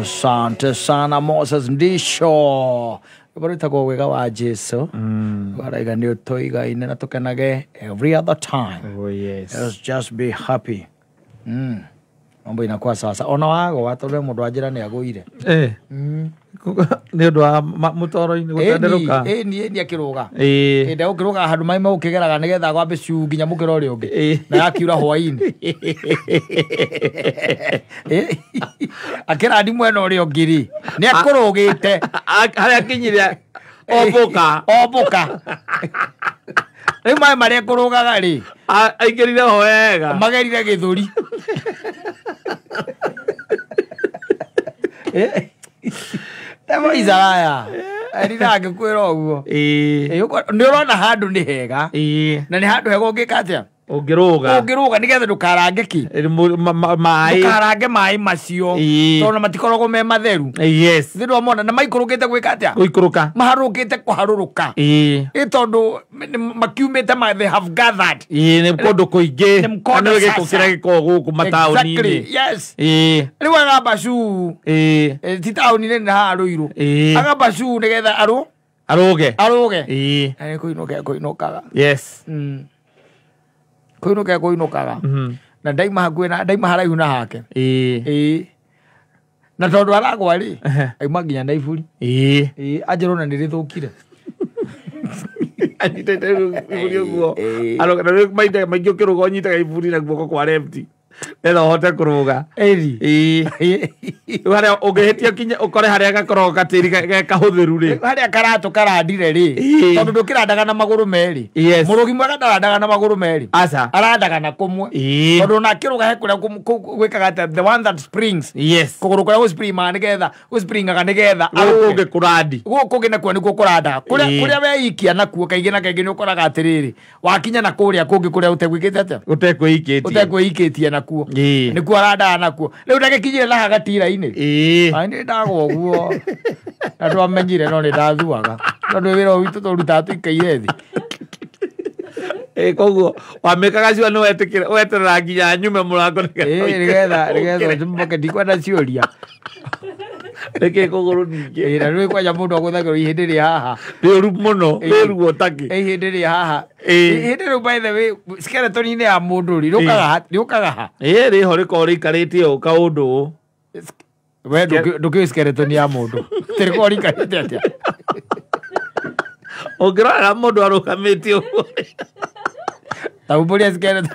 Asante sana Moses Ndisho bari tagwo wega wa Jesu baraga ni utoiga ine natukenage every other time oh yes let's just be happy mm. mambo inakuwa sawa sawa ona wago watore mundu ajira ni agoire eh mm. ni undu wa mutoro ni gutenderuka eh ni ni akiruga eh ende ukiruga handu mai mau kigeraga nigetha gwambi ciu nginya mukiro uri ungi na yakiura hwaini eh akira ndi mwena uri ungiri ni akurugite hari akinyire obuka obuka riu mai kurugaga ri aingirire hoega magerire githuri temaicagaya erire angä kwä ra å guo nä å rona handå nä hega eh. na nä handå hega å ngä ka atä a ungiruga ungiruga nigetha ndukarange ki eh, mai ndukarange mai macio tondå matikoragwo me matheru eh, yes thä mona na te gwä ka atä a gũikũrũka maharũkĩte kũharũrũka ĩ tondå makiumĩte ma they have gathered nĩ kũndũ kũingĩ nĩ gĩko kĩrĩa gĩkoragwo gũkũ mataũni-inĩ yes rĩu agamba cuu ti taũni-inĩ haha rũ irũ agamba cuu nĩgetha arũ arũge arũge ĩ kũinũke kũinũkaga yes mm kå inå kuinukaga mm-hmm. na ndaima hakuä na ndaima haraihu na hake ä na tondå aragwa rä auma nginya naiburi iburi anjä rona nä rä thå kire anyitete å guo maingä å kä rå ga nyitaga iburi na guoko kwa nä hote kå rå ga harä å ngä hä tio kinya å kore harä a gakoragwo gatäri gekahå thä ru rä harä a karatå karandire rä tondå ndå kä randaga na magå rå merä må rå gi mwega ndarandaga na magå rå merä arandaga na kå mwe tondå na akä rå gahe kå rä a gwä kaga atä the one that springs kå gå rå kå rä a gå nä getha gå springaga nä getha gå ngä kå randi gå kå ngä nakuo nä guo kå randaga kå rä a weikia nakuo kaingä na kaingä nä å koraga atä rä rä wakinya na kå rä a kå ngä kå rä a å tegwä kä te atä tekwä ikä tie nakuo nakuo ee. nä kuo nakuo rä u ndagäkinyire na hagatira-inä ee. nä ndagwa guo na twamenyire no nä ndathuaga tondå wä ra å witå tå rutaga tå ikaire thi koguo wamikaga cio nä weterera nginya nyume må rango nä getha ndikwenda ciå ria reke kuguru ningi na rwe kwanja mundu aguthagirwo ihindi ria haha ni uru muno ni ruo taki ihindi ria haha ihindi ru by the way skeleton ine ya mundu ri rukaga ri rukaga ha eh ri ho riko ri karite o kaundu we ndukiu skeleton ya mundu tiri ko ri karite atia ongirora mundu arukamite uguo taumbũria skeleton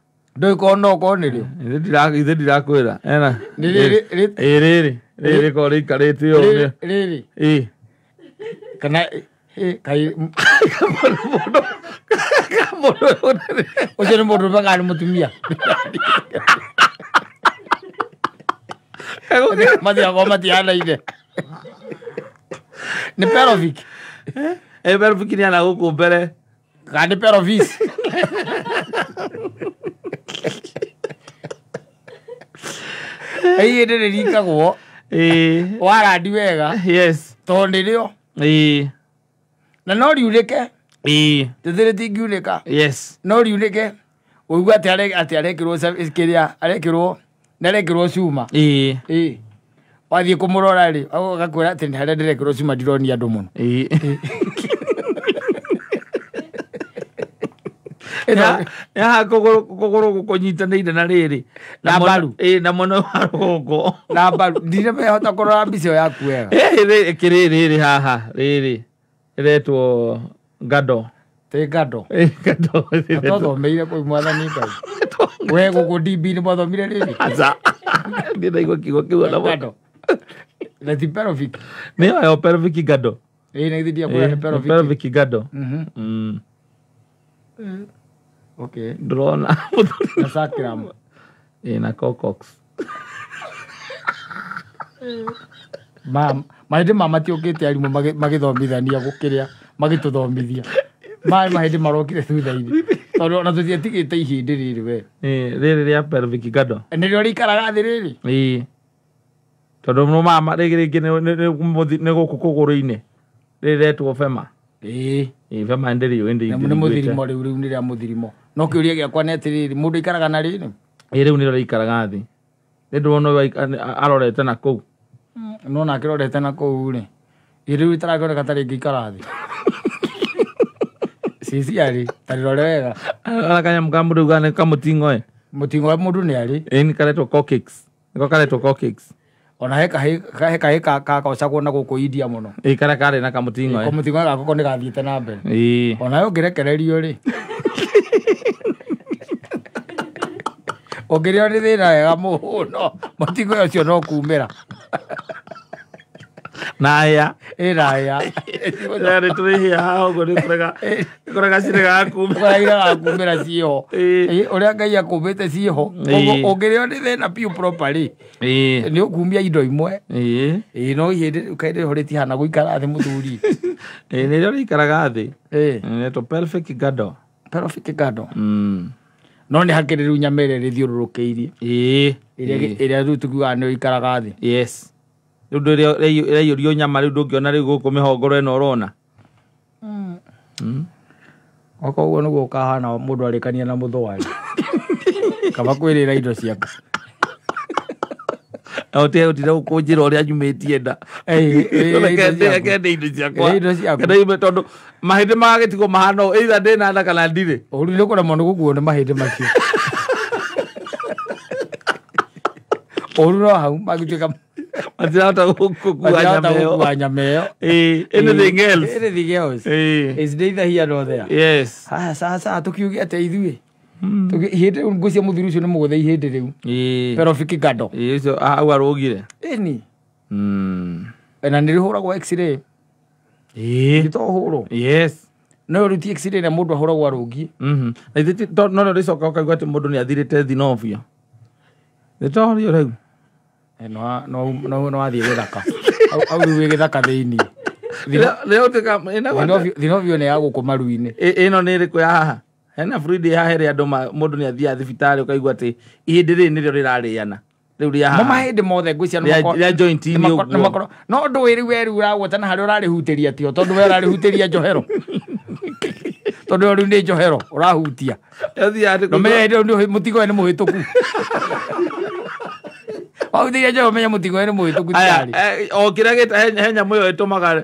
ndoikona ukorwo nä rä o ithe ndirakwä ra rä rä korwo rä ikarä te kana kai ucio nä må ndå mega nä må tumia mathiagwo matianaire nä perovic eh, eh, perovic nä ana gå kå mbere kana nä perovic ĩĩ nĩ rĩringagwo warandi wega tondũ nĩ rĩo na no riurĩke tĩthĩrĩ tingiurĩka no riurĩke ũigua atĩ arekĩrwo kĩrĩa arekĩrwo nĩ arekĩrwo cuma wathiĩ kũmũrora rĩ agakwĩra atĩ harĩa ndĩrekĩrwo cuma ndironia andũ mũno nä haha kå gå gå kå nyitanä na rä rä na mbaru na mwena wa rå na mbaru mehota kå rora mbica ä yo yaku wega kä rä rä rä haha rä rä ä ngado ngado ngado twathomeire mwathani we gå kå ndimbi nä mwathomire rä rä aca kiugo kä u nä yo perovik ngado ä na ithindia kå ra nä okay. draw na na sakram eh, na cocox mahĩndĩ ma matiũkĩte arimũ magĩthomithania gũkĩrĩa magĩtũthomithia maĩ mahĩndĩ marokire thutha-inĩ tondũ ona tũtiatigĩte ihĩndĩ rĩrĩ we eh, rĩrĩ rĩa pelvic gado nĩrĩo rĩikaraga thĩ rĩrĩ eh. tondũ mama rĩgĩ rĩngĩ nĩ gũkũ kũgũrũ-inĩ rĩrĩ retwo bema ĩĩ eh. bema ndĩrĩũĩ ndĩnĩ mũthirimo rĩu rĩu nĩ rĩa mũthirimo no kä å ria gä akwa nä atä rä rä må ndå aikaraga na rä rä ä rä u nä rä raikaraga thä nä ndå rona arorete na kå u nona akä rorete na kå u rä ä rä u itarakå oneka tarä ngä ikara thä ciciarä tarä rore wega arakanyamå ka må ndå gane kamå tingoe må tingoe må ndå nä arä ä nä karetwo niko karetwo ona he kahä gakocagwo na gå kå india må no ä karä karä na kamå tingoe kamå tingoe gakoko nä gathiä te na mbere ona yo ngä rekererio rä ũngĩrĩo nĩ thĩna wega mũno mũtingo ũcio no kumĩra na hĩa ä na hĩa nä tå rä hĩa haha å guo nä kårega ciregakumä ra ciho å rä a ngai akåmbä te ciho å ngä rä o nä thena piå properly nä å kumia indo imwe ä no ihä kaä ho rä gå ikara thä må thuri nä rä o rä ikaraga gado gado no nä hakä rä rä u nyamere rä thiå rå rå kä irie ä rä a rä u tå kiugaga nä ikaraga thä rä u räaiyå rio nyama rä u ndå ngä ona rä u gå kå mä hongoro ä no rona mm. hmm? okoguo nä guo å kahana må ndå arä kania na må thwari kaba kwä rä ra indo ciaku na utä oh, å tira gå kå njä ra å rä a nyumä tie nda kende indo ciakwa tondå mahä ndä magagä tigwo mahana å itha ndä na nda kana ndirä å rirä kå remwo nä gå kuo nä mahä ndä macio å ruro hau magä matirahota gukua nyama ä yo anything else is neither here nor there yes sasa tå kiuge atä Mm. ngå cia må thiri å cio nä må gå thei ihä ndä rä gado ah, arå gire ni mm. na nä rä hå ragwo to hå rwo no rä ti rä må ndå ahå ragwo arå ngie no rä coka å kaigua atä må ndå nä athirä te thinobia nä torio rä u wathiä gä thaka au rä u gä thaka thä iniä thinobio nä yagå kå maru-inä ä no nä rä kå hena buridi ya here andå må ndå nä athiaga thibitarä å kaigua atä ihändä rä nä rä o rä rarä ana rä u rä mahä ndä mothe no ndå wä rä werä u ragwetana harä a å rarä hutä ria tio tondå we å rarä hutä ria njohero tondå rä u nä njohero å rahutia må tigo nä må hä tå ku menya må tigo nä må hä tå ku o kä rä a he yo ä tå maga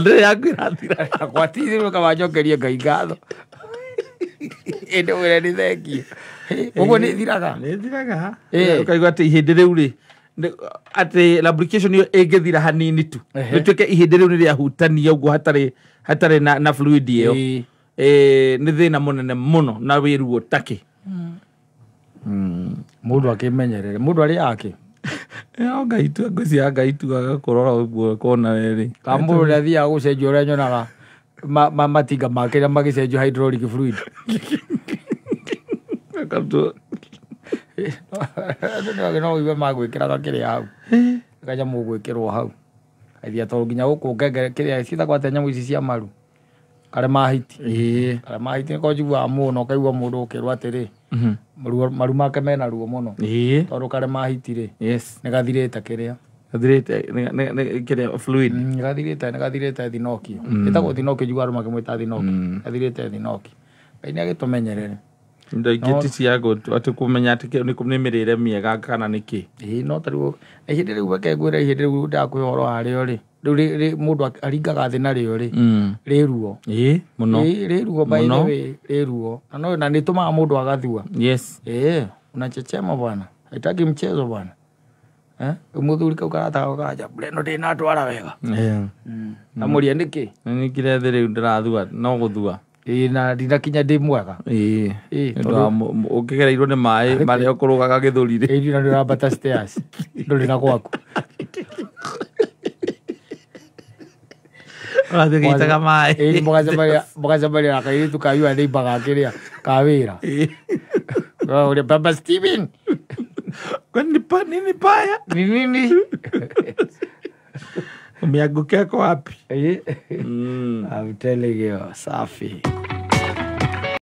ndä yaku irathira gwatithä ngai ngatho ä ndå wä re nä thengie å guo nä thiraga nä thiraga åkaigua atä ihä ndä rä u rä atä ä yo ä ngä thira hanini tu nä tuä ke ihä ndä rä u nä rä ahutania å guo hatarä na, na fluid ä yo nä thä na må nene må no na wä ruo takä hmm. hmm. må ndå akä menyerere må ndå arä akä ngwĩciria ngai tugaga kũrora ũguo kona werĩ kambũrũ rĩa thiaga gũcenjia ũrĩa nyonaga matinga make rĩa magĩcenjio hydraulic fluid nĩagĩnaũiwe magwĩkĩraga kĩrĩa hau kanyamũ rwo hau aithia tondũ nginya gũkũ ngenge kĩrĩa ciĩtagwo atĩa nyamũ ici cia maru arä mahiti arä mahiti nä konjiguaga må na kaigua må ndå å kä rwo atä mhm. rä maru make mena ruo må mm, mm. mm. no tondå karä mahiti rä nä gathirä te kä rä a gathirä te nä gathirä te thinoki ä tagwo thinoki njiguaga rå makä mwä ta thinoki gathirä te thinoki ngai nä agä tå menyerere indo ingä ti ciagå kå menya nä mä rä re miega kana nä kä no tarä u ihä ndä rä u reke ra ihä ndä rä u ndakwä horo harä o rä riu mundu aringaga thi nario ri ri ruo muno ri ruo baithe ri ruo na mm. na nitumaga mundu agathua yes eh unachechema bwana haitaki mchezo bwana eh muthuri kau karataga kanja mbura ino ndina ndwara wega mm. na muri mm. aniki niki nikire thi riu ndirathua no guthua na dina kinya ndinakinya ndi mwega ukigereirwo ni mai maria ukurugaga githuri-ri na ndurambata stairs nduri na gwaku gathigita kamaä mboga na kairä tu kayua imbaga kä rä a kawä ra å rä baba steven nini paya ninini umeangukia ko wapi amtelegewa